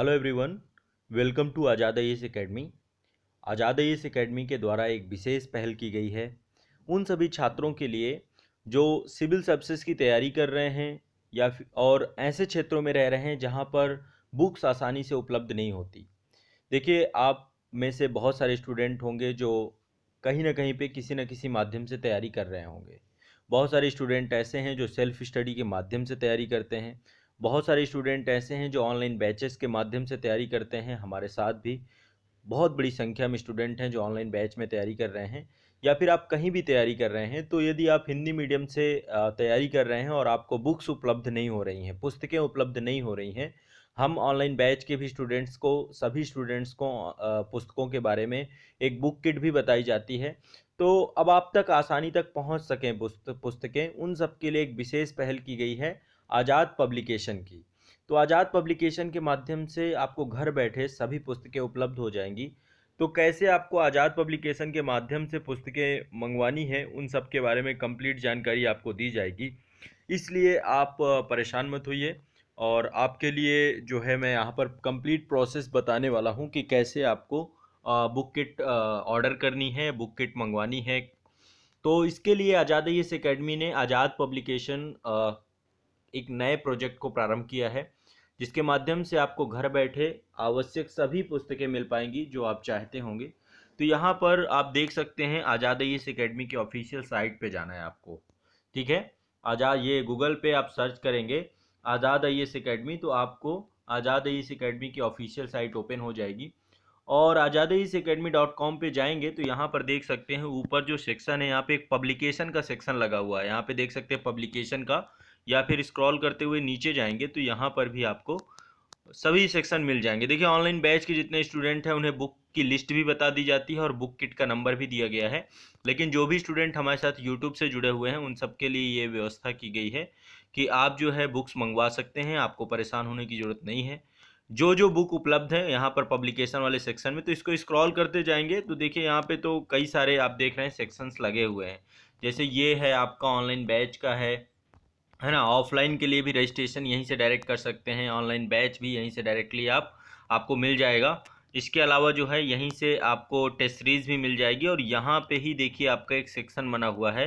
hello everyone welcome to Azad S Academy Azad S Academy के द्वारा एक विशेष पहल की गई है उन सभी छात्रों के लिए जो सिविल सर्विसेज की तैयारी कर रहे हैं या और ऐसे क्षेत्रों में रह रहे हैं जहां पर बुक्स आसानी से उपलब्ध नहीं होती देखिए आप में से बहुत सारे स्टूडेंट होंगे जो कहीं ना कहीं पे किसी न किसी माध्यम से तैयारी कर रहे होंगे बहुत सारे स्टूडेंट ऐसे हैं जो सेल्फ स्टडी के माध्यम से तैयारी करते हैं बहुत सारे स्टूडेंट ऐसे हैं जो ऑनलाइन बैचेस के माध्यम से तैयारी करते हैं हमारे साथ भी बहुत बड़ी संख्या में स्टूडेंट हैं जो ऑनलाइन बैच में तैयारी कर रहे हैं या फिर आप कहीं भी तैयारी कर रहे हैं तो यदि आप हिंदी मीडियम से तैयारी कर रहे हैं और आपको बुक्स उपलब्ध नहीं हो रही हैं पुस्तकें उपलब्ध नहीं हो रही हैं हम ऑनलाइन बैच के भी स्टूडेंट्स को सभी स्टूडेंट्स को पुस्तकों के बारे में एक बुक किट भी बताई जाती है तो अब आप तक आसानी तक पहुंच सकें पुस्तकें उन सब के लिए एक विशेष पहल की गई है आज़ाद पब्लिकेशन की तो आज़ाद पब्लिकेशन के माध्यम से आपको घर बैठे सभी पुस्तकें उपलब्ध हो जाएंगी तो कैसे आपको आज़ाद पब्लिकेशन के माध्यम से पुस्तकें मंगवानी हैं उन सब के बारे में कंप्लीट जानकारी आपको दी जाएगी इसलिए आप परेशान मत होइए और आपके लिए जो है मैं यहाँ पर कंप्लीट प्रोसेस बताने वाला हूँ कि कैसे आपको बुक किट ऑर्डर करनी है बुक किट मंगवानी है तो इसके लिए आज़ाद एस अकेडमी ने आज़ाद पब्लिकेशन एक नए प्रोजेक्ट को प्रारंभ किया है जिसके माध्यम से आपको घर बैठे आवश्यक सभी पुस्तकें मिल पाएंगी जो आप चाहते होंगे तो यहाँ पर आप देख सकते हैं आज़ाद इस अकेडमी की ऑफिशियल साइट पे जाना है आपको ठीक है आज़ाद ये गूगल पे आप सर्च करेंगे आज़ाद आई एस अकेडमी तो आपको आज़ाद आई एस अकेडमी की ऑफिशियल साइट ओपन हो जाएगी और Azad I S Academy dot com पर जाएंगे तो यहाँ पर देख सकते हैं ऊपर जो सेक्शन है यहाँ पे एक पब्लिकेशन का सेक्शन लगा हुआ है यहाँ पे देख सकते हैं पब्लिकेशन का या फिर स्क्रॉल करते हुए नीचे जाएंगे तो यहाँ पर भी आपको सभी सेक्शन मिल जाएंगे देखिए ऑनलाइन बैच के जितने स्टूडेंट हैं उन्हें बुक की लिस्ट भी बता दी जाती है और बुक किट का नंबर भी दिया गया है लेकिन जो भी स्टूडेंट हमारे साथ यूट्यूब से जुड़े हुए हैं उन सबके लिए ये व्यवस्था की गई है कि आप जो है बुक्स मंगवा सकते हैं आपको परेशान होने की ज़रूरत नहीं है जो जो बुक उपलब्ध है यहाँ पर पब्लिकेशन वाले सेक्शन में तो इसको स्क्रॉल करते जाएंगे तो देखिए यहाँ पे तो कई सारे आप देख रहे हैं सेक्शंस लगे हुए हैं जैसे ये है आपका ऑनलाइन बैच का है है ना ऑफलाइन के लिए भी रजिस्ट्रेशन यहीं से डायरेक्ट कर सकते हैं ऑनलाइन बैच भी यहीं से डायरेक्टली आप आपको मिल जाएगा इसके अलावा जो है यहीं से आपको टेस्ट सीरीज़ भी मिल जाएगी और यहाँ पे ही देखिए आपका एक सेक्शन बना हुआ है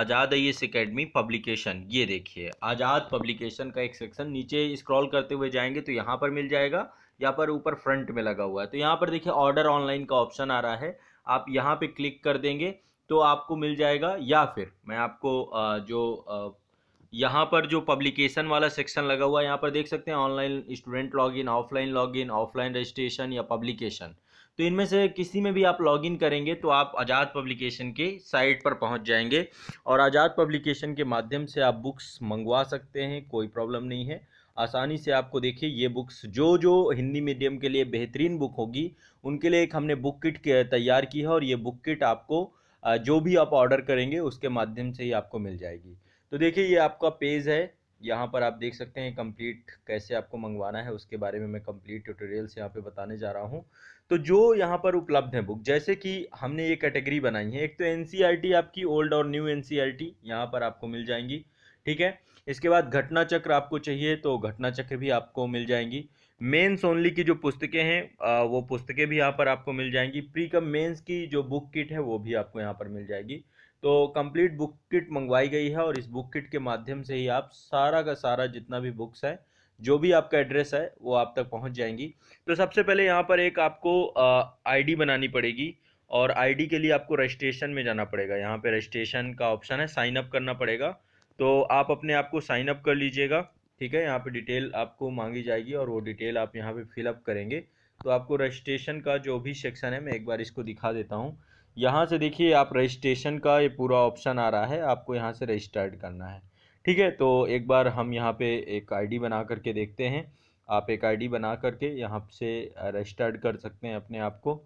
Azad I S Academy publication ये देखिए आज़ाद पब्लिकेशन का एक सेक्शन नीचे स्क्रॉल करते हुए जाएंगे तो यहाँ पर मिल जाएगा यहाँ पर ऊपर फ्रंट में लगा हुआ है तो यहाँ पर देखिए ऑर्डर ऑनलाइन का ऑप्शन आ रहा है आप यहाँ पर क्लिक कर देंगे तो आपको मिल जाएगा या फिर मैं आपको जो यहाँ पर जो पब्लिकेशन वाला सेक्शन लगा हुआ है यहाँ पर देख सकते हैं online student login offline login offline registration या पब्लिकेशन तो इनमें से किसी में भी आप लॉगिन करेंगे तो आप आज़ाद पब्लिकेशन के साइट पर पहुंच जाएंगे और आज़ाद पब्लिकेशन के माध्यम से आप बुक्स मंगवा सकते हैं कोई प्रॉब्लम नहीं है आसानी से आपको देखिए ये बुक्स जो जो हिंदी मीडियम के लिए बेहतरीन बुक होगी उनके लिए एक हमने बुक किट तैयार की है और ये बुक किट आपको जो भी आप ऑर्डर करेंगे उसके माध्यम से ही आपको मिल जाएगी तो देखिए ये आपका पेज है यहाँ पर आप देख सकते हैं कंप्लीट कैसे आपको मंगवाना है उसके बारे में मैं कंप्लीट ट्यूटोरियल्स यहाँ पे बताने जा रहा हूँ तो जो यहाँ पर उपलब्ध है बुक जैसे कि हमने ये कैटेगरी बनाई है एक तो एन e आपकी ओल्ड और न्यू एन सी e यहाँ पर आपको मिल जाएंगी ठीक है इसके बाद घटना चक्र आपको चाहिए तो घटना चक्र भी आपको मिल जाएंगी मेंस ओनली की जो पुस्तकें हैं वो पुस्तकें भी यहाँ पर आपको मिल जाएंगी प्री कम मेंस की जो बुक किट है वो भी आपको यहाँ पर मिल जाएगी तो कंप्लीट बुक किट मंगवाई गई है और इस बुक किट के माध्यम से ही आप सारा का सारा जितना भी बुक्स है जो भी आपका एड्रेस है वो आप तक पहुँच जाएंगी तो सबसे पहले यहाँ पर एक आपको आई बनानी पड़ेगी और आई के लिए आपको रजिस्ट्रेशन में जाना पड़ेगा यहाँ पर रजिस्ट्रेशन का ऑप्शन है साइनअप करना पड़ेगा तो आप अपने आप को साइनअप कर लीजिएगा ठीक है यहाँ पे डिटेल आपको मांगी जाएगी और वो डिटेल आप यहाँ पे फिलअप करेंगे तो आपको रजिस्ट्रेशन का जो भी सेक्शन है मैं एक बार इसको दिखा देता हूँ यहाँ से देखिए आप रजिस्ट्रेशन का ये पूरा ऑप्शन आ रहा है आपको यहाँ से रजिस्टर्ड करना है ठीक है तो एक बार हम यहाँ पे एक आईडी बना करके देखते हैं आप एक आईडी बना करके यहाँ से रजिस्टर्ड कर सकते हैं अपने आप को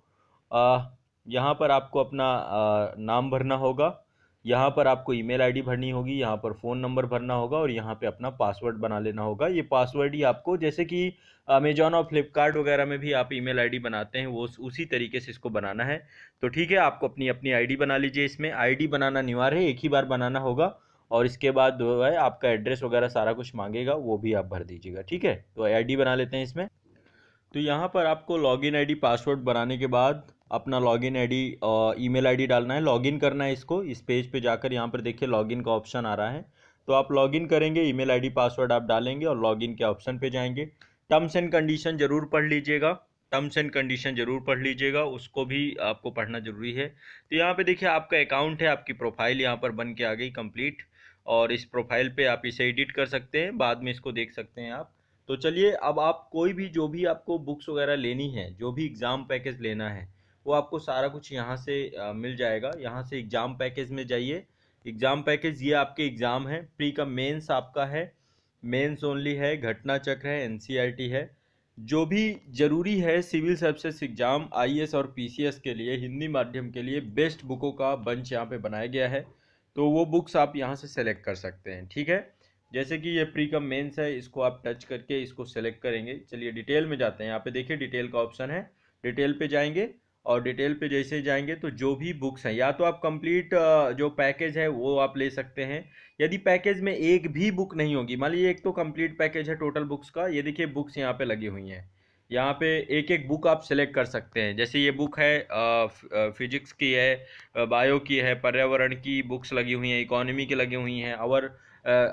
यहाँ पर आपको अपना आ, नाम भरना होगा यहाँ पर आपको ईमेल आईडी भरनी होगी यहाँ पर फ़ोन नंबर भरना होगा और यहाँ पे अपना पासवर्ड बना लेना होगा ये पासवर्ड ही आपको जैसे कि अमेजॉन और फ्लिपकार्ट वगैरह में भी आप ईमेल आईडी बनाते हैं वो उसी तरीके से इसको बनाना है तो ठीक है आपको अपनी अपनी आईडी बना लीजिए इसमें आई बनाना अनिवार्य है एक ही बार बनाना होगा और इसके बाद जो है आपका एड्रेस वगैरह सारा कुछ मांगेगा वो भी आप भर दीजिएगा ठीक है तो आई बना लेते हैं इसमें तो यहाँ पर आपको लॉग इन पासवर्ड बनाने के बाद अपना लॉगिन आईडी ईमेल आईडी डालना है लॉगिन करना है इसको इस पेज पे जाकर यहाँ पर देखिए लॉगिन का ऑप्शन आ रहा है तो आप लॉगिन करेंगे ईमेल आईडी पासवर्ड आप डालेंगे और लॉगिन के ऑप्शन पे जाएंगे टर्म्स एंड कंडीशन जरूर पढ़ लीजिएगा टर्म्स एंड कंडीशन जरूर पढ़ लीजिएगा उसको भी आपको पढ़ना जरूरी है तो यहाँ पे देखिए आपका अकाउंट है आपकी प्रोफाइल यहाँ पर बन के आ गई कंप्लीट और इस प्रोफाइल पे आप इसे एडिट कर सकते हैं बाद में इसको देख सकते हैं आप तो चलिए अब आप कोई भी जो भी आपको बुक्स वगैरह लेनी है जो भी एग्ज़ाम पैकेज लेना है वो आपको सारा कुछ यहाँ से आ, मिल जाएगा यहाँ से एग्ज़ाम पैकेज में जाइए एग्ज़ाम पैकेज ये आपके एग्ज़ाम है प्री का मेंस आपका है मेंस ओनली है घटना चक्र है एनसीईआरटी है जो भी ज़रूरी है सिविल सर्विसेज एग्ज़ाम आईएएस और पीसीएस के लिए हिंदी माध्यम के लिए बेस्ट बुकों का बंच यहाँ पे बनाया गया है तो वो बुक्स आप यहाँ से सेलेक्ट कर सकते हैं ठीक है जैसे कि ये प्री कम मेन्स है इसको आप टच करके इसको सेलेक्ट करेंगे चलिए डिटेल में जाते हैं यहाँ पे देखिए डिटेल का ऑप्शन है डिटेल पे जाएंगे और डिटेल पे जैसे जाएंगे तो जो भी बुक्स हैं या तो आप कंप्लीट जो पैकेज है वो आप ले सकते हैं यदि पैकेज में एक भी बुक नहीं होगी मान लीजिए एक तो कंप्लीट पैकेज है टोटल बुक्स का ये देखिए बुक्स यहाँ पे लगी हुई हैं यहाँ पे एक एक बुक आप सेलेक्ट कर सकते हैं जैसे ये बुक है फिजिक्स की है बायो की है पर्यावरण की बुक्स लगी हुई हैं इकोनॉमी की लगी हुई हैं और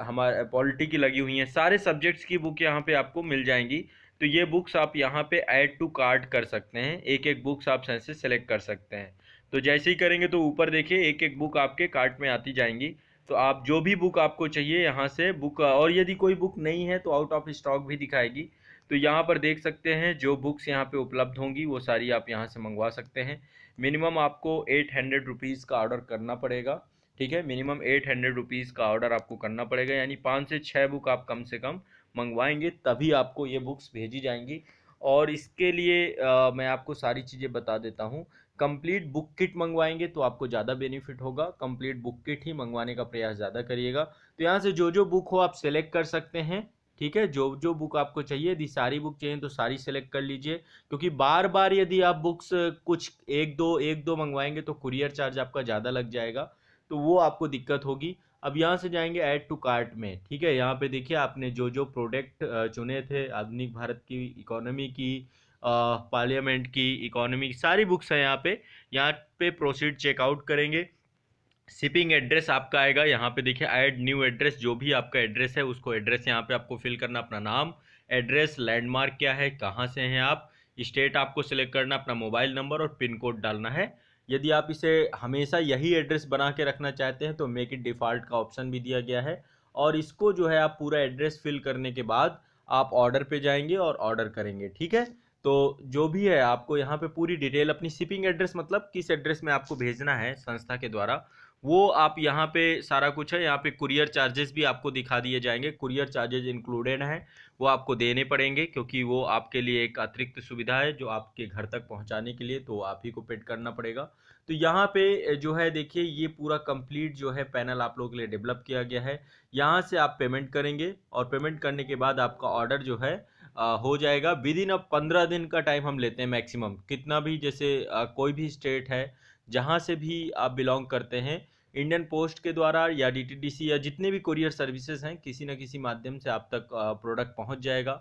हमारे पॉलिटी की लगी हुई हैं सारे सब्जेक्ट्स की बुक यहाँ पर आपको मिल जाएंगी तो ये बुक्स आप यहाँ पे ऐड टू कार्ट कर सकते हैं एक एक बुक्स आप से सेलेक्ट कर सकते हैं तो जैसे ही करेंगे तो ऊपर देखिए एक एक बुक आपके कार्ट में आती जाएंगी तो आप जो भी बुक आपको चाहिए यहाँ से बुक और यदि कोई बुक नहीं है तो आउट ऑफ स्टॉक भी दिखाएगी तो यहाँ पर देख सकते हैं जो बुक्स यहाँ पे उपलब्ध होंगी वो सारी आप यहाँ से मंगवा सकते हैं मिनिमम आपको एट हंड्रेड रुपीज़ का ऑर्डर करना पड़ेगा ठीक है मिनिमम एट हंड्रेड रुपीज़ का ऑर्डर आपको करना पड़ेगा यानी पाँच से छः बुक आप कम से कम मंगवाएंगे तभी आपको ये बुक्स भेजी जाएंगी और इसके लिए आ, मैं आपको सारी चीज़ें बता देता हूँ कंप्लीट बुक किट मंगवाएंगे तो आपको ज़्यादा बेनिफिट होगा कंप्लीट बुक किट ही मंगवाने का प्रयास ज़्यादा करिएगा तो यहाँ से जो जो बुक हो आप सेलेक्ट कर सकते हैं ठीक है जो जो बुक आपको चाहिए यदि सारी बुक चाहिए तो सारी सेलेक्ट कर लीजिए क्योंकि बार बार यदि आप बुक्स कुछ एक दो एक दो मंगवाएंगे तो कुरियर चार्ज आपका ज़्यादा लग जाएगा तो वो आपको दिक्कत होगी अब यहाँ से जाएंगे ऐड टू कार्ट में ठीक है यहाँ पे देखिए आपने जो जो प्रोडक्ट चुने थे आधुनिक भारत की इकोनॉमी की पार्लियामेंट की इकोनॉमी सारी बुक्स हैं यहाँ पे यहाँ पे प्रोसीड चेकआउट करेंगे शिपिंग एड्रेस आपका आएगा यहाँ पे देखिए ऐड न्यू एड्रेस जो भी आपका एड्रेस है उसको एड्रेस यहाँ पे आपको फिल करना अपना नाम एड्रेस लैंडमार्क क्या है कहाँ से हैं आप स्टेट आपको सिलेक्ट करना अपना मोबाइल नंबर और पिन कोड डालना है यदि आप इसे हमेशा यही एड्रेस बना के रखना चाहते हैं तो मेक इट डिफ़ॉल्ट का ऑप्शन भी दिया गया है और इसको जो है आप पूरा एड्रेस फिल करने के बाद आप ऑर्डर पे जाएंगे और ऑर्डर करेंगे ठीक है तो जो भी है आपको यहाँ पे पूरी डिटेल अपनी शिपिंग एड्रेस मतलब किस एड्रेस में आपको भेजना है संस्था के द्वारा वो आप यहाँ पे सारा कुछ है यहाँ पे कुरियर चार्जेस भी आपको दिखा दिए जाएंगे कुरियर चार्जेस इंक्लूडेड हैं वो आपको देने पड़ेंगे क्योंकि वो आपके लिए एक अतिरिक्त सुविधा है जो आपके घर तक पहुंचाने के लिए तो आप ही को पेड करना पड़ेगा तो यहाँ पे जो है देखिए ये पूरा कंप्लीट जो है पैनल आप लोगों के लिए डेवलप किया गया है यहाँ से आप पेमेंट करेंगे और पेमेंट करने के बाद आपका ऑर्डर जो है आ, हो जाएगा विद इन अब पंद्रह दिन का टाइम हम लेते हैं मैक्सिमम कितना भी जैसे आ, कोई भी स्टेट है जहाँ से भी आप बिलोंग करते हैं इंडियन पोस्ट के द्वारा या डीटीडीसी या जितने भी कोरियर सर्विसेज हैं किसी न किसी माध्यम से आप तक प्रोडक्ट पहुंच जाएगा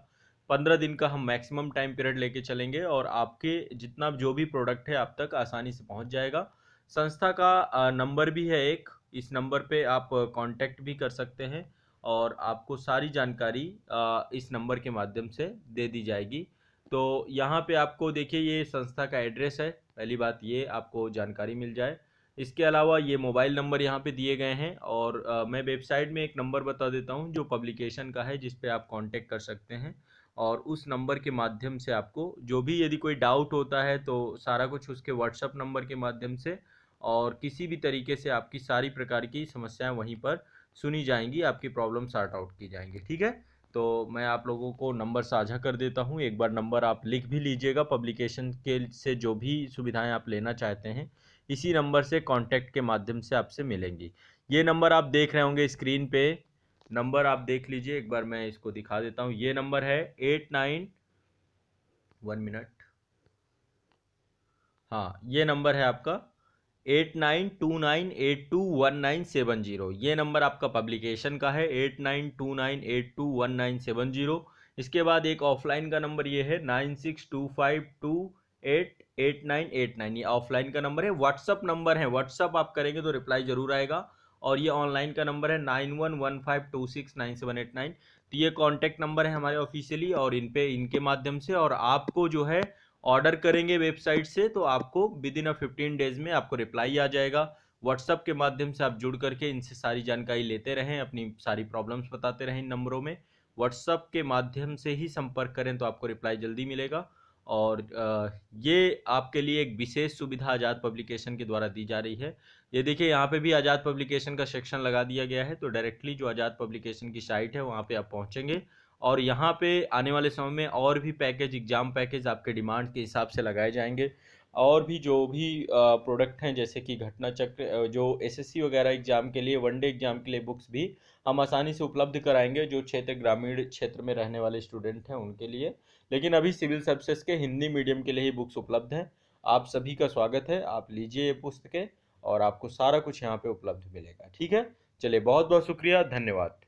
पंद्रह दिन का हम मैक्सिमम टाइम पीरियड लेके चलेंगे और आपके जितना जो भी प्रोडक्ट है आप तक आसानी से पहुंच जाएगा संस्था का नंबर भी है एक इस नंबर पे आप कांटेक्ट भी कर सकते हैं और आपको सारी जानकारी इस नंबर के माध्यम से दे दी जाएगी तो यहाँ पे आपको देखिए ये संस्था का एड्रेस है पहली बात ये आपको जानकारी मिल जाए इसके अलावा ये मोबाइल नंबर यहाँ पे दिए गए हैं और आ, मैं वेबसाइट में एक नंबर बता देता हूँ जो पब्लिकेशन का है जिस पे आप कांटेक्ट कर सकते हैं और उस नंबर के माध्यम से आपको जो भी यदि कोई डाउट होता है तो सारा कुछ उसके व्हाट्सअप नंबर के माध्यम से और किसी भी तरीके से आपकी सारी प्रकार की समस्याएँ वहीं पर सुनी जाएंगी आपकी प्रॉब्लम सॉर्ट आउट की जाएंगी ठीक है तो मैं आप लोगों को नंबर साझा कर देता हूँ एक बार नंबर आप लिख भी लीजिएगा पब्लिकेशन के से जो भी सुविधाएं आप लेना चाहते हैं इसी नंबर से कॉन्टैक्ट के माध्यम से आपसे मिलेंगी ये नंबर आप देख रहे होंगे स्क्रीन पे नंबर आप देख लीजिए एक बार मैं इसको दिखा देता हूँ ये नंबर है एट नाइन वन मिनट हाँ ये नंबर है आपका eight nine two nine eight two one nine seven zero ये नंबर आपका पब्लिकेशन का है eight nine two nine eight two one nine seven zero इसके बाद एक ऑफलाइन का नंबर ये है nine six two five two eight eight nine eight nine ये ऑफलाइन का नंबर है व्हाट्सअप नंबर है व्हाट्सअप आप करेंगे तो रिप्लाई जरूर आएगा और ये ऑनलाइन का नंबर है nine one one five two six nine seven eight nine तो ये कॉन्टैक्ट नंबर है हमारे ऑफिशियली और इन पे इनके माध्यम से और आपको जो है ऑर्डर करेंगे वेबसाइट से तो आपको within a fifteen days में आपको रिप्लाई आ जाएगा व्हाट्सअप के माध्यम से आप जुड़ करके इनसे सारी जानकारी लेते रहें अपनी सारी प्रॉब्लम्स बताते रहें इन नंबरों में व्हाट्सअप के माध्यम से ही संपर्क करें तो आपको रिप्लाई जल्दी मिलेगा और ये आपके लिए एक विशेष सुविधा आज़ाद पब्लिकेशन के द्वारा दी जा रही है ये देखिए यहाँ पे भी आज़ाद पब्लिकेशन का सेक्शन लगा दिया गया है तो डायरेक्टली जो आज़ाद पब्लिकेशन की साइट है वहाँ पे आप पहुँचेंगे और यहाँ पे आने वाले समय में और भी पैकेज एग्ज़ाम पैकेज आपके डिमांड के हिसाब से लगाए जाएंगे और भी जो भी प्रोडक्ट हैं जैसे कि घटना चक्र जो एसएससी वगैरह एग्ज़ाम के लिए वनडे एग्ज़ाम के लिए बुक्स भी हम आसानी से उपलब्ध कराएंगे जो क्षेत्र ग्रामीण क्षेत्र में रहने वाले स्टूडेंट हैं उनके लिए लेकिन अभी सिविल सर्विसेज के हिंदी मीडियम के लिए ही बुक्स उपलब्ध हैं आप सभी का स्वागत है आप लीजिए ये पुस्तकें और आपको सारा कुछ यहाँ पे उपलब्ध मिलेगा ठीक है चलिए बहुत बहुत शुक्रिया धन्यवाद